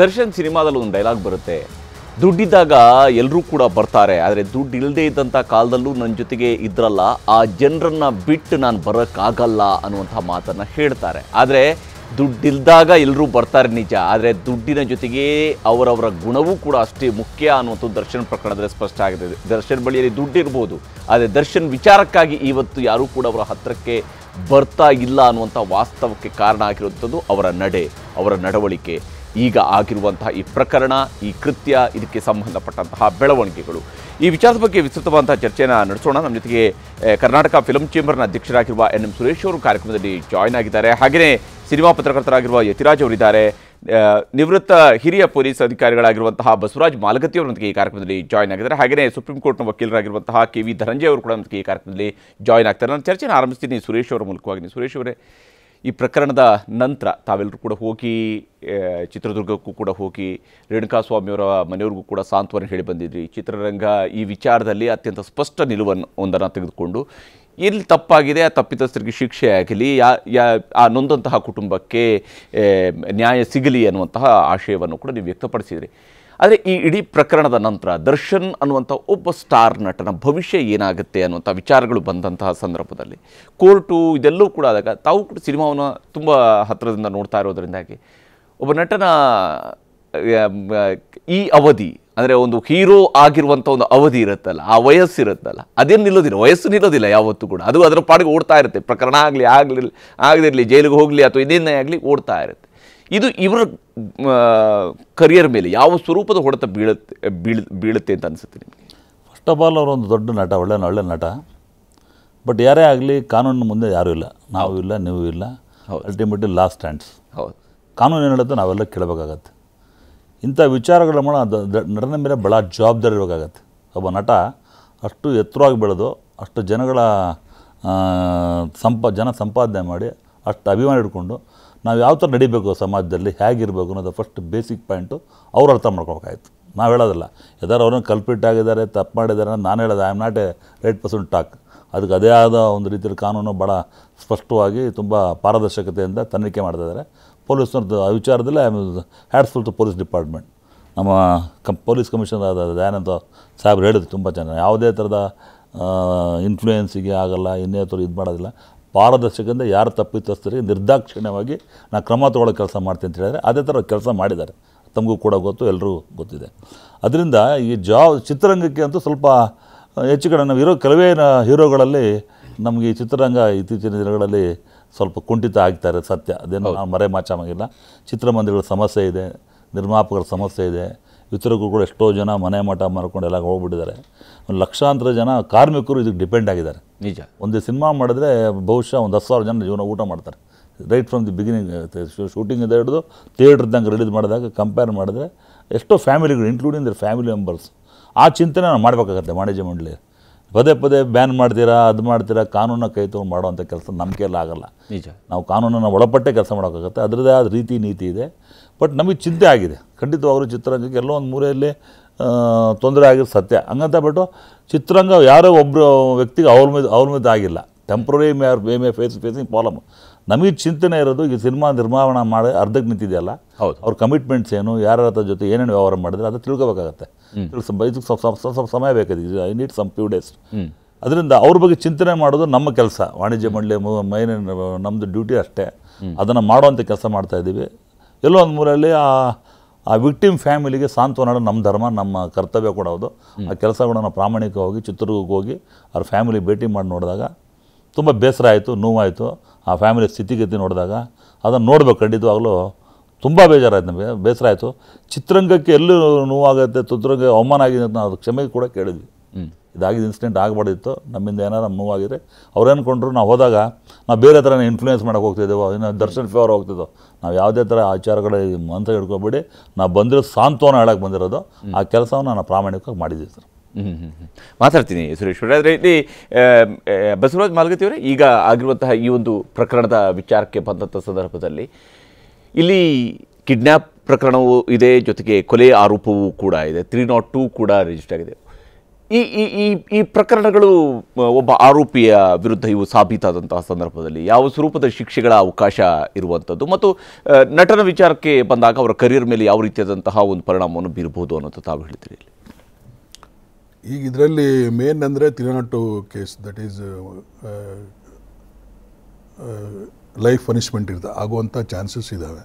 ದರ್ಶನ್ ಸಿನಿಮಾದಲ್ಲಿ ಒಂದು ಡೈಲಾಗ್ ಬರುತ್ತೆ ದುಡ್ಡಿದ್ದಾಗ ಎಲ್ಲರೂ ಕೂಡ ಬರ್ತಾರೆ ಆದರೆ ದುಡ್ಡು ಇಲ್ಲದೇ ಇದ್ದಂಥ ಕಾಲದಲ್ಲೂ ನನ್ನ ಜೊತೆಗೆ ಇದ್ರಲ್ಲ ಆ ಜನರನ್ನು ಬಿಟ್ಟು ನಾನು ಬರೋಕ್ಕಾಗಲ್ಲ ಅನ್ನುವಂಥ ಮಾತನ್ನು ಹೇಳ್ತಾರೆ ಆದರೆ ದುಡ್ಡಿಲ್ದಾಗ ಎಲ್ಲರೂ ಬರ್ತಾರೆ ನಿಜ ಆದರೆ ದುಡ್ಡಿನ ಜೊತೆಗೆ ಅವರವರ ಗುಣವೂ ಕೂಡ ಅಷ್ಟೇ ಮುಖ್ಯ ಅನ್ನುವಂಥ ದರ್ಶನ್ ಪ್ರಕರಣದಲ್ಲಿ ಸ್ಪಷ್ಟ ಆಗಿದೆ ದರ್ಶನ್ ಬಳಿಯಲ್ಲಿ ದುಡ್ಡಿರ್ಬೋದು ಆದರೆ ದರ್ಶನ್ ವಿಚಾರಕ್ಕಾಗಿ ಇವತ್ತು ಯಾರೂ ಕೂಡ ಅವರ ಹತ್ತಿರಕ್ಕೆ ಬರ್ತಾ ಇಲ್ಲ ಅನ್ನುವಂಥ ವಾಸ್ತವಕ್ಕೆ ಕಾರಣ ಆಗಿರುವಂಥದ್ದು ಅವರ ನಡೆ ಅವರ ನಡವಳಿಕೆ ಈಗ ಆಗಿರುವಂತಹ ಈ ಪ್ರಕರಣ ಈ ಕೃತ್ಯ ಇದಕ್ಕೆ ಸಂಬಂಧಪಟ್ಟಂತಹ ಬೆಳವಣಿಗೆಗಳು ಈ ವಿಚಾರದ ಬಗ್ಗೆ ವಿಸ್ತೃತವಾದಂತಹ ಚರ್ಚೆಯನ್ನು ನಡೆಸೋಣ ನಮ್ಮ ಜೊತೆಗೆ ಕರ್ನಾಟಕ ಫಿಲಂ ಚೇಂಬರ್ನ ಅಧ್ಯಕ್ಷರಾಗಿರುವ ಎನ್ ಎಂ ಸುರೇಶ್ ಅವರು ಕಾರ್ಯಕ್ರಮದಲ್ಲಿ ಜಾಯ್ನ್ ಆಗಿದ್ದಾರೆ ಹಾಗೆಯೇ ಸಿನಿಮಾ ಪತ್ರಕರ್ತರಾಗಿರುವ ಯತಿರಾಜ್ ಅವರಿದ್ದಾರೆ ನಿವೃತ್ತ ಹಿರಿಯ ಪೊಲೀಸ್ ಅಧಿಕಾರಿಗಳಾಗಿರುವಂತಹ ಬಸವರಾಜ್ ಮಾಲಗತ್ತಿ ಅವರೊಂದಿಗೆ ಈ ಕಾರ್ಯಕ್ರಮದಲ್ಲಿ ಜಾಯ್ನ್ ಆಗಿದ್ದಾರೆ ಹಾಗೆಯೇ ಸುಪ್ರೀಂ ಕೋರ್ಟ್ನ ವಕೀಲರಾಗಿರುವಂತಹ ಕೆ ವಿ ಧನಂಜಯ ಅವರು ಕೂಡ ಈ ಕಾರ್ಯಕ್ರಮದಲ್ಲಿ ಜಾಯ್ನ್ ಆಗ್ತಾರೆ ನಾನು ಚರ್ಚೆಯನ್ನು ಆರಂಭಿಸ್ತೀನಿ ಸುರೇಶ್ ಅವರ ಮೂಲಕವಾಗಿ ಸುರೇಶ್ ಅವರೇ ಈ ಪ್ರಕರಣದ ನಂತರ ತಾವೆಲ್ಲರೂ ಕೂಡ ಹೋಗಿ ಚಿತ್ರದುರ್ಗಕ್ಕೂ ಕೂಡ ಹೋಗಿ ರೇಣುಕಾಸ್ವಾಮಿಯವರ ಮನೆಯವ್ರಿಗೂ ಕೂಡ ಸಾಂತ್ವನ ಹೇಳಿ ಬಂದಿದ್ವಿ ಚಿತ್ರರಂಗ ಈ ವಿಚಾರದಲ್ಲಿ ಅತ್ಯಂತ ಸ್ಪಷ್ಟ ನಿಲುವನ್ನು ಒಂದನ್ನು ತೆಗೆದುಕೊಂಡು ಎಲ್ಲಿ ತಪ್ಪಾಗಿದೆ ಆ ತಪ್ಪಿತಸ್ಥರಿಗೆ ಶಿಕ್ಷೆ ಆಗಲಿ ಯಾ ಯಾ ಆ ನೊಂದಂತಹ ಕುಟುಂಬಕ್ಕೆ ನ್ಯಾಯ ಸಿಗಲಿ ಅನ್ನುವಂತಹ ಆಶಯವನ್ನು ಕೂಡ ನೀವು ವ್ಯಕ್ತಪಡಿಸಿದ್ರಿ ಆದರೆ ಈ ಇಡೀ ಪ್ರಕರಣದ ನಂತರ ದರ್ಶನ್ ಅನ್ನುವಂಥ ಒಬ್ಬ ಸ್ಟಾರ್ ನಟನ ಭವಿಷ್ಯ ಏನಾಗುತ್ತೆ ಅನ್ನುವಂಥ ವಿಚಾರಗಳು ಬಂದಂತಹ ಸಂದರ್ಭದಲ್ಲಿ ಕೋರ್ಟು ಇದೆಲ್ಲವೂ ಕೂಡ ಆದಾಗ ತಾವು ಕೂಡ ಸಿನಿಮಾವನ್ನು ತುಂಬ ಹತ್ತಿರದಿಂದ ನೋಡ್ತಾ ಇರೋದರಿಂದಾಗಿ ಒಬ್ಬ ನಟನ ಈ ಅವಧಿ ಅಂದರೆ ಒಂದು ಹೀರೋ ಆಗಿರುವಂಥ ಒಂದು ಅವಧಿ ಇರುತ್ತಲ್ಲ ಆ ವಯಸ್ಸು ಇರುತ್ತಲ್ಲ ಅದೇನು ನಿಲ್ಲೋದಿಲ್ಲ ವಯಸ್ಸು ನಿಲ್ಲೋದಿಲ್ಲ ಯಾವತ್ತೂ ಕೂಡ ಅದು ಅದರ ಪಾಡಿಗೆ ಓಡ್ತಾ ಇರುತ್ತೆ ಪ್ರಕರಣ ಆಗಲಿ ಆಗಲಿ ಆಗದಿರಲಿ ಜೈಲಿಗೆ ಹೋಗಲಿ ಅಥವಾ ಇದೇನೇ ಆಗಲಿ ಓಡ್ತಾ ಇರುತ್ತೆ ಇದು ಇವರ ಕರಿಯರ್ ಮೇಲೆ ಯಾವ ಸ್ವರೂಪದ ಹೊಡೆತ ಬೀಳುತ್ತೆ ಬೀಳ ಬೀಳುತ್ತೆ ಅಂತ ಅನಿಸುತ್ತೆ ನಿಮಗೆ ಫಸ್ಟ್ ಆಫ್ ಆಲ್ ಅವರೊಂದು ದೊಡ್ಡ ನಟ ಒಳ್ಳೆ ಒಳ್ಳೆ ನಟ ಬಟ್ ಯಾರೇ ಆಗಲಿ ಕಾನೂನಿನ ಮುಂದೆ ಯಾರೂ ಇಲ್ಲ ನಾವು ಇಲ್ಲ ನೀವು ಇಲ್ಲ ಅಲ್ಟಿಮೇಟ್ಲಿ ಲಾಸ್ಟ್ ಸ್ಟ್ಯಾಂಡ್ಸ್ ಹೌದು ಕಾನೂನು ಏನು ಹೇಳುತ್ತೆ ನಾವೆಲ್ಲ ಕೇಳಬೇಕಾಗತ್ತೆ ಇಂಥ ವಿಚಾರಗಳ ಮಾಡ ನಟನ ಮೇಲೆ ಭಾಳ ಜವಾಬ್ದಾರಿ ಇರಬೇಕಾಗತ್ತೆ ಒಬ್ಬ ನಟ ಅಷ್ಟು ಎತ್ತರವಾಗಿ ಬೆಳೆದು ಅಷ್ಟು ಜನಗಳ ಸಂಪ ಜನ ಸಂಪಾದನೆ ಮಾಡಿ ಅಷ್ಟು ಅಭಿಮಾನ ಇಟ್ಕೊಂಡು ನಾವು ಯಾವ ಥರ ನಡಿಬೇಕು ಸಮಾಜದಲ್ಲಿ ಹೇಗಿರಬೇಕು ಅನ್ನೋದು ಫಸ್ಟ್ ಬೇಸಿಕ್ ಪಾಯಿಂಟು ಅವ್ರು ಅರ್ಥ ಮಾಡ್ಕೊಬೇಕಾಯ್ತು ನಾವು ಹೇಳೋದಿಲ್ಲ ಯಾರು ಅವ್ರನ್ನ ಕಲ್ಪಿಟ್ ಆಗಿದ್ದಾರೆ ತಪ್ಪು ಮಾಡಿದ್ದಾರೆ ನಾನು ಹೇಳೋದು I am not a right person talk ಅದಕ್ಕೆ ಅದೇ ಆದ ಒಂದು ರೀತಿಯಲ್ಲಿ ಕಾನೂನು ಭಾಳ ಸ್ಪಷ್ಟವಾಗಿ ತುಂಬ ಪಾರದರ್ಶಕತೆಯಿಂದ ತನಿಖೆ ಮಾಡ್ತಾ ಇದ್ದಾರೆ ಪೊಲೀಸ್ನವ್ರದ್ದು ಆ ವಿಚಾರದಲ್ಲಿ I hats full to police department ನಮ್ಮ ಕಂ ಪೊಲೀಸ್ ಕಮಿಷನರ್ ಆದ ದಯಾನಂದ ಸಾಹೇಬ್ರು ಹೇಳಿದ್ರು ತುಂಬ ಚೆನ್ನಾಗಿ ಯಾವುದೇ ಥರದ ಇನ್ಫ್ಲೂಯೆನ್ಸಿಗೆ ಆಗಲ್ಲ ಇನ್ನೇ ಥರ ಇದು ಮಾಡೋದಿಲ್ಲ ಪಾರದರ್ಶಕದಿಂದ ಯಾರು ತಪ್ಪಿತಸ್ಥರಿಗೆ ನಿರ್ದಾಕ್ಷಿಣ್ಯವಾಗಿ ನಾನು ಕ್ರಮ ತಗೊಳ್ಳೋ ಕೆಲಸ ಮಾಡ್ತೀನಿ ಅಂತ ಹೇಳಿದರೆ ಅದೇ ಥರ ಕೆಲಸ ಮಾಡಿದ್ದಾರೆ ತಮಗೂ ಕೂಡ ಗೊತ್ತು ಎಲ್ಲರೂ ಗೊತ್ತಿದೆ ಅದರಿಂದ ಈ ಜಾ ಚಿತ್ರರಂಗಕ್ಕೆ ಅಂತೂ ಸ್ವಲ್ಪ ಹೆಚ್ಚು ಕಡೆ ನಾವು ಇರೋ ಕೆಲವೇ ಹೀರೋಗಳಲ್ಲಿ ನಮಗೆ ಈ ಚಿತ್ರರಂಗ ಇತ್ತೀಚಿನ ದಿನಗಳಲ್ಲಿ ಸ್ವಲ್ಪ ಕುಂಠಿತ ಆಗ್ತಾರೆ ಸತ್ಯ ಅದೇನು ಮರೆ ಮಾಚಾಮಾಗಿಲ್ಲ ಚಿತ್ರಮಂದಿರಗಳ ಸಮಸ್ಯೆ ಇದೆ ನಿರ್ಮಾಪಕರ ಸಮಸ್ಯೆ ಇದೆ ಇತರಗೂ ಕೂಡ ಎಷ್ಟೋ ಜನ ಮನೆ ಮಠ ಮಾರ್ಕೊಂಡು ಎಲ್ಲ ಹೋಗ್ಬಿಟ್ಟಿದ್ದಾರೆ ಒಂದು ಲಕ್ಷಾಂತರ ಜನ ಕಾರ್ಮಿಕರು ಇದಕ್ಕೆ ಡಿಪೆಂಡ್ ಆಗಿದ್ದಾರೆ ನಿಜ ಒಂದು ಸಿನಿಮಾ ಮಾಡಿದ್ರೆ ಬಹುಶಃ ಒಂದು ಹತ್ತು ಸಾವಿರ ಜನ ಜೀವನ ಊಟ ಮಾಡ್ತಾರೆ ರೈಟ್ ಫ್ರಮ್ ದಿ ಬಿಗಿನಿಂಗ್ ಶೂಟಿಂಗಿಂದ ಹಿಡಿದು ಥಿಯೇಟ್ರ್ದಂಗೆ ರಿಲೀಸ್ ಮಾಡಿದಾಗ ಕಂಪೇರ್ ಮಾಡಿದ್ರೆ ಎಷ್ಟೋ ಫ್ಯಾಮಿಲಿಗಳು ಇನ್ಕ್ಲೂಡಿಂಗ್ ದರ್ ಫ್ಯಾಮಿಲಿ ಮೆಂಬರ್ಸ್ ಆ ಚಿಂತನೆ ನಾವು ಮಾಡಬೇಕಾಗತ್ತೆ ವಾಣಿಜ್ಯ ಮಂಡಳಿ ಪದೇ ಪದೇ ಬ್ಯಾನ್ ಮಾಡ್ತೀರಾ ಅದು ಮಾಡ್ತೀರಾ ಕಾನೂನನ್ನ ಕೈ ತೊಗೊಂಡು ಮಾಡುವಂಥ ಕೆಲಸ ನಂಬಿಕೆಯಲ್ಲಿ ಆಗೋಲ್ಲ ಆಗಲ್ಲ ನಿಜ ನಾವು ಕಾನೂನನ್ನು ಒಳಪಟ್ಟೆ ಕೆಲಸ ಮಾಡೋಕ್ಕಾಗತ್ತೆ ಅದರದೇ ಆದ ರೀತಿ ನೀತಿ ಇದೆ ಬಟ್ ನಮಗೆ ಚಿಂತೆ ಆಗಿದೆ ಖಂಡಿತವಾಗಲೂ ಚಿತ್ರರಂಗಕ್ಕೆ ಎಲ್ಲೋ ಒಂದು ಮೂರೆಯಲ್ಲಿ ತೊಂದರೆ ಆಗಿರೋ ಸತ್ಯ ಹಂಗಂತ ಬಿಟ್ಟು ಚಿತ್ರರಂಗ ಯಾರೋ ಒಬ್ಬರು ವ್ಯಕ್ತಿಗೆ ಅವ್ರ ಮೇಲೆ ಅವ್ರ ಮೇಲೆ ಆಗಿಲ್ಲ temporary may or may face facing problem ನಮಗೆ ಚಿಂತನೆ ಇರೋದು ಈ ಸಿನಿಮಾ ನಿರ್ಮಾಣ ಮಾಡಿ ಅರ್ಧಕ್ಕೆ ನಿಂತಿದೆಯಲ್ಲ ಹೌದು ಅವ್ರ ಕಮಿಟ್ಮೆಂಟ್ಸ್ ಏನು ಯಾರ ಜೊತೆ ಏನೇನು ವ್ಯವಹಾರ ಮಾಡಿದ್ರೆ ಅದು ತಿಳ್ಕೊಬೇಕಾಗತ್ತೆ ಇದಕ್ಕೆ ಸ್ವಲ್ಪ ಸಮಯ ಬೇಕಾದ I need some few days ಅದರಿಂದ ಅವ್ರ ಬಗ್ಗೆ ಚಿಂತನೆ ಮಾಡೋದು ನಮ್ಮ ಕೆಲಸ ವಾಣಿಜ್ಯ ಮಂಡಳಿ ಮೈನ್ ನಮ್ಮದು ಡ್ಯೂಟಿ ಅಷ್ಟೇ ಅದನ್ನು ಮಾಡುವಂಥ ಕೆಲಸ ಮಾಡ್ತಾ ಇದ್ದೀವಿ ಎಲ್ಲೋ ಒಂದು ಮೂಲಲ್ಲಿ ಆ ಆ ವಿಕ್ಟಿಮ್ ಫ್ಯಾಮಿಲಿಗೆ ಸಾಂತ್ವನ ನಮ್ಮ ಧರ್ಮ ನಮ್ಮ ಕರ್ತವ್ಯ ಕೂಡ ಅದು ಆ ನಾವು ಪ್ರಾಮಾಣಿಕವಾಗಿ ಚಿತ್ರದುರ್ಗಕ್ಕೆ ಹೋಗಿ ಅವ್ರ ಫ್ಯಾಮಿಲಿ ಭೇಟಿ ಮಾಡಿ ನೋಡಿದಾಗ ತುಂಬ ಬೇಸರ ಆಯಿತು ನೋವಾಯಿತು ಆ ಫ್ಯಾಮಿಲಿ ಸ್ಥಿತಿಗತಿ ನೋಡಿದಾಗ ಅದನ್ನು ನೋಡ್ಬೇಕು ಖಂಡಿತವಾಗಲೂ ತುಂಬ ಬೇಜಾರಾಯ್ತು ನಮಗೆ ಬೇಸರ ಆಯಿತು ಚಿತ್ರರಂಗಕ್ಕೆ ಎಲ್ಲೂ ನೋವಾಗುತ್ತೆ ಚಿತ್ರರಂಗ ಅವಮಾನ ಆಗಿದೆ ಅಂತ ನಾವು ಕ್ಷಮೆ ಕೂಡ ಕೇಳಿದ್ವಿ ಹ್ಞೂ ಇದಾಗಿದ್ದ ಇನ್ಸಿಡೆಂಟ್ ಆಗಬಾರ್ದಿತ್ತು ನಮ್ಮಿಂದ ಏನಾರು ಆಗಿದ್ರೆ ಅವ್ರು ಕೊಂಡ್ರು ನಾವು ಹೋದಾಗ ನಾವು ಬೇರೆ ಥರ ಇನ್ಫ್ಲೂಯೆನ್ಸ್ ಮಾಡೋಕೆ ಹೋಗ್ತಿದ್ದೆವು ಇನ್ನು ದರ್ಶನ್ ಫೇವರ್ ಹೋಗ್ತಿದ್ದೆವು ನಾವು ಯಾವುದೇ ಥರ ಆಚಾರಗಳ ಅಂತ ಹಿಡ್ಕೊಬೇಡಿ ನಾವು ಬಂದಿರೋ ಸಾಂತ್ವನ ಹೇಳಕ್ಕೆ ಬಂದಿರೋದು ಆ ಕೆಲಸವನ್ನು ನಾನು ಪ್ರಾಮಾಣಿಕವಾಗಿ ಮಾಡಿದ್ದೀವಿ ಸರ್ ಹ್ಞೂ ಹ್ಞೂ ಹ್ಞೂ ಮಾತಾಡ್ತೀನಿ ಸುರೇಶ್ವರ ಆದರೆ ಇಲ್ಲಿ ಬಸವರಾಜ್ ಮಾಲ್ಗತಿಯವರೇ ಈಗ ಆಗಿರುವಂತಹ ಈ ಒಂದು ಪ್ರಕರಣದ ವಿಚಾರಕ್ಕೆ ಬಂದಂಥ ಸಂದರ್ಭದಲ್ಲಿ ಇಲ್ಲಿ ಕಿಡ್ನ್ಯಾಪ್ ಪ್ರಕರಣವೂ ಇದೆ ಜೊತೆಗೆ ಕೊಲೆ ಆರೋಪವೂ ಕೂಡ ಇದೆ ತ್ರೀ ನಾಟ್ ಟೂ ಕೂಡ ರಿಜಿಸ್ಟರ್ ಆಗಿದೆ ಈ ಈ ಈ ಪ್ರಕರಣಗಳು ಒಬ್ಬ ಆರೋಪಿಯ ವಿರುದ್ಧ ಇವು ಸಾಬೀತಾದಂತಹ ಸಂದರ್ಭದಲ್ಲಿ ಯಾವ ಸ್ವರೂಪದ ಶಿಕ್ಷೆಗಳ ಅವಕಾಶ ಇರುವಂಥದ್ದು ಮತ್ತು ನಟನ ವಿಚಾರಕ್ಕೆ ಬಂದಾಗ ಅವರ ಕರಿಯರ್ ಮೇಲೆ ಯಾವ ರೀತಿಯಾದಂತಹ ಒಂದು ಪರಿಣಾಮವನ್ನು ಬೀರಬಹುದು ಅನ್ನೋದು ತಾವು ಹೇಳಿದ್ರಿ ಈಗ ಇದರಲ್ಲಿ ಮೇನ್ ಅಂದರೆ ತಿರುನಟ್ಟು case that is life punishment ಇರ್ತದೆ ಆಗುವಂಥ ಚಾನ್ಸಸ್ ಇದ್ದಾವೆ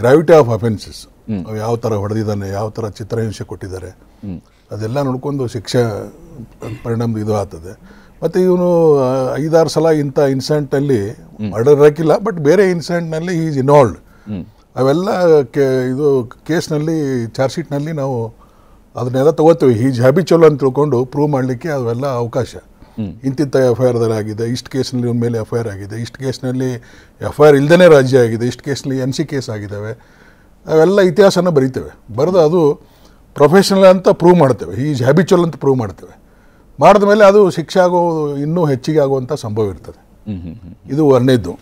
ಗ್ರಾವಿಟಿ ಆಫ್ ಅಫೆನ್ಸಸ್ ಅವು ಯಾವ ಥರ ಹೊಡೆದಿದ್ದಾನೆ ಯಾವ ಥರ ಚಿತ್ರಹಿಂಸೆ ಕೊಟ್ಟಿದ್ದಾರೆ ಅದೆಲ್ಲ ನೋಡ್ಕೊಂಡು ಶಿಕ್ಷೆ ಪರಿಣಾಮ ಇದು ಆಗ್ತದೆ ಮತ್ತು ಇವನು ಐದಾರು ಸಲ ಇಂಥ ಇನ್ಸಿಡೆಂಟಲ್ಲಿ ಮರ್ಡರ್ ಹಾಕಿಲ್ಲ ಬಟ್ ಬೇರೆ ಇನ್ಸಿಡೆಂಟ್ನಲ್ಲಿ ಈಸ್ ಇನ್ವಾಲ್ಡ್ ಅವೆಲ್ಲ ಕೇ ಇದು ಕೇಸ್ನಲ್ಲಿ ಚಾರ್ಜ್ ಶೀಟ್ನಲ್ಲಿ ನಾವು ಅದನ್ನೆಲ್ಲ ತಗೋತೀವಿ ಈಜ್ ಹ್ಯಾಬಿ ಚಲೋ ಅಂತ ತಿಳ್ಕೊಂಡು ಪ್ರೂವ್ ಮಾಡಲಿಕ್ಕೆ ಅವೆಲ್ಲ ಅವಕಾಶ ಇಂತಿಂಥ ಎಫ್ ಐ ಆರ್ ಆಗಿದೆ ಇಷ್ಟು ಕೇಸ್ನಲ್ಲಿ ಇವನ ಮೇಲೆ ಎಫ್ ಐ ಆರ್ ಆಗಿದೆ ಇಷ್ಟು ಕೇಸ್ನಲ್ಲಿ ಎಫ್ ಐ ಆರ್ ಇಲ್ಲದೇ ರಾಜ್ಯ ಆಗಿದೆ ಇಷ್ಟು ಕೇಸ್ನಲ್ಲಿ ಎನ್ ಸಿ ಕೇಸ್ ಆಗಿದ್ದಾವೆ ಅವೆಲ್ಲ ಇತಿಹಾಸನ ಬರಿತೇವೆ ಬರೆದು ಅದು ಪ್ರೊಫೆಷನಲ್ ಅಂತ ಪ್ರೂವ್ ಮಾಡ್ತೇವೆ ಈಜ್ ಹ್ಯಾಬಿಚುವಲ್ ಅಂತ ಪ್ರೂವ್ ಮಾಡ್ತೇವೆ ಮಾಡಿದ ಮೇಲೆ ಅದು ಶಿಕ್ಷೆ ಆಗೋ ಇನ್ನೂ ಹೆಚ್ಚಿಗೆ ಆಗುವಂಥ ಸಂಭವ ಇರ್ತದೆ ಇದು ಒಂದೇದ್ದು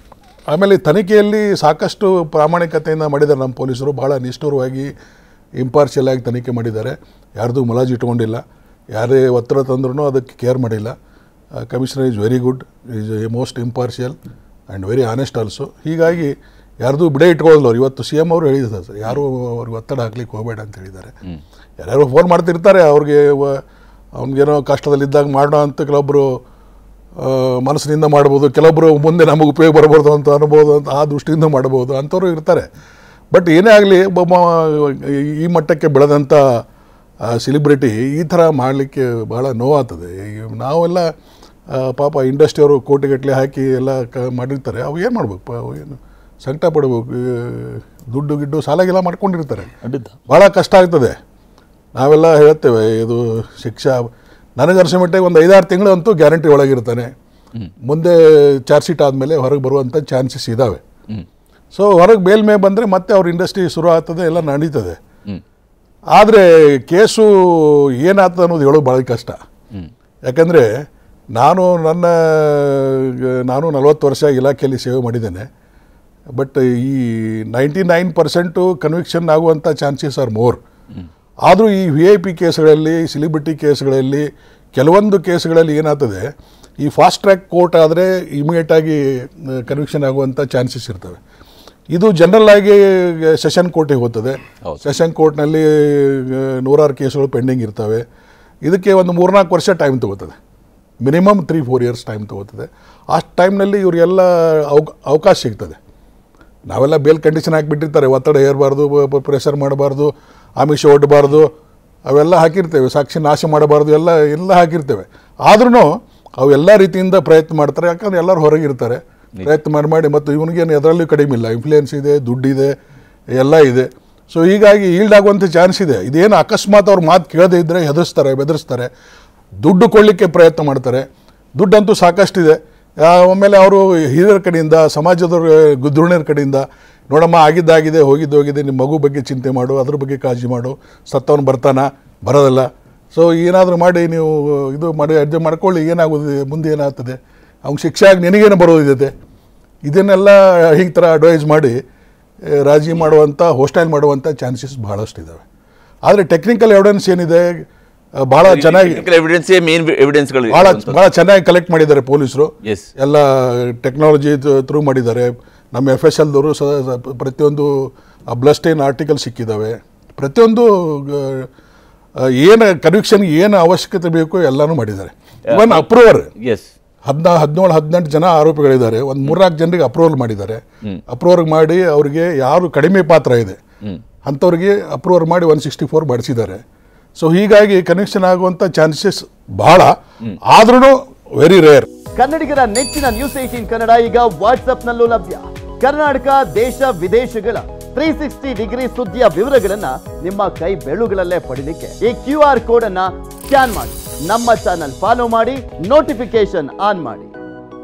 ಆಮೇಲೆ ತನಿಖೆಯಲ್ಲಿ ಸಾಕಷ್ಟು ಪ್ರಾಮಾಣಿಕತೆಯಿಂದ ಮಾಡಿದ್ದಾರೆ ನಮ್ಮ ಪೊಲೀಸರು ಭಾಳ ನಿಷ್ಠುರವಾಗಿ ಇಂಪಾರ್ಷಿಯಲ್ ಆಗಿ ತನಿಖೆ ಮಾಡಿದ್ದಾರೆ ಯಾರ್ದು ಮುಲಾಜ್ ಇಟ್ಕೊಂಡಿಲ್ಲ ಯಾರೇ ಒತ್ತಡ ತಂದ್ರೂ ಅದಕ್ಕೆ ಕೇರ್ ಮಾಡಿಲ್ಲ commissioner is very good is a most impartial and very honest also ಹೀಗಾಗಿ ಯಾರ್ದು ಬಿಡೇ ಇಟ್ಕೊಳ್ಳೋದು ಅವ್ರು ಇವತ್ತು ಸಿ ಎಮ್ ಅವರು ಹೇಳಿದ್ದಾರೆ ಸರ್ ಯಾರು ಅವ್ರಿಗೆ ಒತ್ತಡ ಹಾಕ್ಲಿಕ್ಕೆ ಹೋಗಬೇಡ ಅಂತ ಹೇಳಿದ್ದಾರೆ ಯಾರ್ಯಾರು ಫೋನ್ ಮಾಡ್ತಿರ್ತಾರೆ ಅವ್ರಿಗೆ ಅವ್ನಿಗೇನೋ ಕಷ್ಟದಲ್ಲಿದ್ದಾಗ ಮಾಡೋಣ ಅಂತ ಕೆಲವೊಬ್ಬರು ಮನಸ್ಸಿನಿಂದ ಮಾಡ್ಬೋದು ಕೆಲವೊಬ್ಬರು ಮುಂದೆ ನಮಗೆ ಉಪಯೋಗ ಬರ್ಬೋದು ಅಂತ ಅನ್ಬೋದು ಅಂತ ಆ ದೃಷ್ಟಿಯಿಂದ ಮಾಡ್ಬೋದು ಅಂಥವ್ರು ಇರ್ತಾರೆ ಬಟ್ ಏನೇ ಆಗಲಿ ಒಬ್ಬ ಈ ಮಟ್ಟಕ್ಕೆ ಬೆಳೆದಂಥ ಸೆಲಿಬ್ರಿಟಿ ಈ ಥರ ಮಾಡಲಿಕ್ಕೆ ಭಾಳ ನೋವಾಗ್ತದೆ ನಾವೆಲ್ಲ ಪಾಪ ಇಂಡಸ್ಟ್ರಿಯವರು ಕೋಟಿಗಟ್ಟಲೆ ಹಾಕಿ ಎಲ್ಲ ಕ ಮಾಡಿರ್ತಾರೆ ಅವು ಏನು ಮಾಡ್ಬೇಕು ಏನು ಸಂಕಟ ಪಡ್ಬೇಕು ದುಡ್ಡು ಗಿಡ್ಡು ಸಾಲಗೆಲ್ಲ ಮಾಡ್ಕೊಂಡಿರ್ತಾರೆ ಭಾಳ ಕಷ್ಟ ಆಗ್ತದೆ ನಾವೆಲ್ಲ ಹೇಳ್ತೇವೆ ಇದು ಶಿಕ್ಷಾ ನನಗೆ ಮಟ್ಟಿಗೆ ಒಂದು ಐದಾರು ತಿಂಗಳು ಅಂತೂ ಗ್ಯಾರಂಟಿ ಒಳಗಿರ್ತಾನೆ ಮುಂದೆ ಚಾರ್ಜ್ ಶೀಟ್ ಆದಮೇಲೆ ಹೊರಗೆ ಬರುವಂಥ ಚಾನ್ಸಸ್ ಇದ್ದಾವೆ ಸೊ ಹೊರಗೆ ಮೇಲ್ಮೆ ಬಂದರೆ ಮತ್ತೆ ಅವ್ರ ಇಂಡಸ್ಟ್ರಿ ಶುರು ಆಗ್ತದೆ ಎಲ್ಲ ನಡೀತದೆ ಆದರೆ ಕೇಸು ಏನಾಗ್ತದೆ ಅನ್ನೋದು ಹೇಳೋದು ಭಾಳ ಕಷ್ಟ ಯಾಕಂದರೆ ನಾನು ನನ್ನ ನಾನು ನಲವತ್ತು ವರ್ಷ ಇಲಾಖೆಯಲ್ಲಿ ಸೇವೆ ಮಾಡಿದ್ದೇನೆ ಬಟ್ ಈ ನೈಂಟಿ ನೈನ್ ಪರ್ಸೆಂಟು ಕನ್ವಿಕ್ಷನ್ ಆಗುವಂಥ ಚಾನ್ಸಸ್ ಆರ್ ಮೋರ್ ಆದರೂ ಈ ವಿ ಐ ಪಿ ಕೇಸ್ಗಳಲ್ಲಿ ಸೆಲಿಬ್ರಿಟಿ ಕೇಸ್ಗಳಲ್ಲಿ ಕೆಲವೊಂದು ಕೇಸ್ಗಳಲ್ಲಿ ಏನಾಗ್ತದೆ ಈ ಫಾಸ್ಟ್ ಟ್ರ್ಯಾಕ್ ಕೋರ್ಟ್ ಆದರೆ ಇಮಿಡಿಯೇಟಾಗಿ ಕನ್ವಿಕ್ಷನ್ ಆಗುವಂಥ ಚಾನ್ಸಸ್ ಇರ್ತವೆ ಇದು ಜನರಲ್ ಆಗಿ ಸೆಷನ್ ಕೋರ್ಟಿಗೆ ಹೋಗ್ತದೆ ಸೆಷನ್ ಕೋರ್ಟ್ನಲ್ಲಿ ನೂರಾರು ಕೇಸ್ಗಳು ಪೆಂಡಿಂಗ್ ಇರ್ತವೆ ಇದಕ್ಕೆ ಒಂದು ಮೂರ್ನಾಲ್ಕು ವರ್ಷ ಟೈಮ್ ತಗೋತದೆ minimum three four years time ತೊಗೋತದೆ ಆ ಟೈಮ್ನಲ್ಲಿ ಇವರಿಗೆಲ್ಲ ಅವ ಅವಕಾಶ ಸಿಗ್ತದೆ ನಾವೆಲ್ಲ ಬೇಲ್ ಕಂಡೀಷನ್ ಹಾಕಿಬಿಟ್ಟಿರ್ತಾರೆ ಒತ್ತಡ ಹೇರಬಾರ್ದು ಪ್ರೆಷರ್ ಮಾಡಬಾರ್ದು ಆಮಿಷ ಒಡ್ಡಬಾರ್ದು ಅವೆಲ್ಲ ಹಾಕಿರ್ತೇವೆ ಸಾಕ್ಷಿ ನಾಶ ಮಾಡಬಾರ್ದು ಎಲ್ಲ ಎಲ್ಲ ಹಾಕಿರ್ತೇವೆ ಆದ್ರೂ ಅವೆಲ್ಲ ರೀತಿಯಿಂದ ಪ್ರಯತ್ನ ಮಾಡ್ತಾರೆ ಯಾಕಂದ್ರೆ ಎಲ್ಲರೂ ಹೊರಗಿರ್ತಾರೆ ಪ್ರಯತ್ನ ಮಾಡಿ ಮಾಡಿ ಮತ್ತು ಇವನಿಗೇನು ಅದರಲ್ಲೂ ಕಡಿಮೆ ಇಲ್ಲ ಇನ್ಫ್ಲೂಯೆನ್ಸ್ ಇದೆ ದುಡ್ಡಿದೆ ಎಲ್ಲ ಇದೆ ಸೊ ಹೀಗಾಗಿ ಈಲ್ಡ್ ಆಗುವಂಥ ಚಾನ್ಸ್ ಇದೆ ಇದೇನು ಅಕಸ್ಮಾತ್ ಅವ್ರ ಮಾತು ಕೇಳದೇ ಇದ್ದರೆ ಹೆದರ್ಸ್ತಾರೆ ಬೆದರಿಸ್ತಾರೆ ದುಡ್ಡು ಕೊಡಲಿಕ್ಕೆ ಪ್ರಯತ್ನ ಮಾಡ್ತಾರೆ ದುಡ್ಡಂತೂ ಸಾಕಷ್ಟಿದೆ ಆಮೇಲೆ ಅವರು ಹಿರಿಯರ ಕಡೆಯಿಂದ ಸಮಾಜದವ್ರ ಧುರಣರ ಕಡೆಯಿಂದ ನೋಡಮ್ಮ ಆಗಿದ್ದಾಗಿದೆ ಹೋಗಿದ್ದು ಹೋಗಿದೆ ನಿಮ್ಮ ಮಗು ಬಗ್ಗೆ ಚಿಂತೆ ಮಾಡು ಅದ್ರ ಬಗ್ಗೆ ಕಾಳಜಿ ಮಾಡು ಸತ್ತವನು ಬರ್ತಾನ ಬರೋದಲ್ಲ ಸೊ ಏನಾದರೂ ಮಾಡಿ ನೀವು ಇದು ಮಾಡಿ ಅಡ್ಜೆ ಮಾಡ್ಕೊಳ್ಳಿ ಏನಾಗೋದು ಮುಂದೆ ಏನಾಗ್ತದೆ ಅವ್ನ ಶಿಕ್ಷೆ ಆಗಿ ನಿನಗೇನು ಬರೋದಿದೆ ಇದನ್ನೆಲ್ಲ ಈ ಥರ ಅಡ್ವೈಸ್ ಮಾಡಿ ರಾಜಿ ಮಾಡುವಂಥ ಹೋಸ್ಟೈಲ್ ಮಾಡುವಂಥ ಚಾನ್ಸಸ್ ಭಾಳಷ್ಟಿದ್ದಾವೆ ಆದರೆ ಟೆಕ್ನಿಕಲ್ ಎವಿಡೆನ್ಸ್ ಏನಿದೆ ಬಹಳ ಚೆನ್ನಾಗಿ ಬಹಳ ಬಹಳ ಚೆನ್ನಾಗಿ ಕಲೆಕ್ಟ್ ಮಾಡಿದ್ದಾರೆ ಪೊಲೀಸರು ಎಲ್ಲ ಟೆಕ್ನಾಲಜಿ ಥ್ರೂ ಮಾಡಿದ್ದಾರೆ ನಮ್ಮ ಎಫ್ ಎಸ್ ಎಲ್ದವರು ಪ್ರತಿಯೊಂದು ಬ್ಲಸ್ಟೈನ್ ಆರ್ಟಿಕಲ್ ಸಿಕ್ಕಿದ್ದಾವೆ ಪ್ರತಿಯೊಂದು ಏನು ಕನ್ವಿಕ್ಷನ್ ಏನು ಅವಶ್ಯಕತೆ ಬೇಕು ಎಲ್ಲನೂ ಮಾಡಿದ್ದಾರೆ ಇವನ್ ಅಪ್ರೂವರ್ ಎಸ್ ಹದಿನಾ ಹದಿನೇಳು ಹದಿನೆಂಟು ಜನ ಆರೋಪಿಗಳಿದ್ದಾರೆ ಒಂದು ಮೂರ್ನಾಲ್ಕು ಜನರಿಗೆ ಅಪ್ರೂವಲ್ ಮಾಡಿದ್ದಾರೆ ಅಪ್ರೂವಲ್ ಮಾಡಿ ಅವರಿಗೆ ಯಾರು ಕಡಿಮೆ ಪಾತ್ರ ಇದೆ ಅಂಥವ್ರಿಗೆ ಅಪ್ರೂವಲ್ ಮಾಡಿ ಒನ್ ಸಿಕ್ಸ್ಟಿ ಫೋರ್ ಬಡಿಸಿದ್ದಾರೆ ಸೊ ಹೀಗಾಗಿ ಕನೆಕ್ಷನ್ ಆಗುವಂತ ಚಾನ್ಸಸ್ ಬಹಳ ಆದ್ರೂ ವೆರಿ ರೇರ್ ಕನ್ನಡಿಗರ ನೆಚ್ಚಿನ ನ್ಯೂಸ್ ಏಟೀನ್ ಕನ್ನಡ ಈಗ ನಲ್ಲೂ ಲಭ್ಯ ಕರ್ನಾಟಕ ದೇಶ ವಿದೇಶಗಳ ತ್ರೀ ಸಿಕ್ಸ್ಟಿ ಡಿಗ್ರಿ ಸುದ್ದಿಯ ವಿವರಗಳನ್ನ ನಿಮ್ಮ ಕೈ ಬೆಳುಗಳಲ್ಲೇ ಪಡಿಲಿಕ್ಕೆ ಈ ಕ್ಯೂ ಆರ್ ಕೋಡ್ ಅನ್ನ ಸ್ಕ್ಯಾನ್ ಮಾಡಿ ನಮ್ಮ ಚಾನಲ್ ಫಾಲೋ ಮಾಡಿ ನೋಟಿಫಿಕೇಶನ್ ಆನ್ ಮಾಡಿ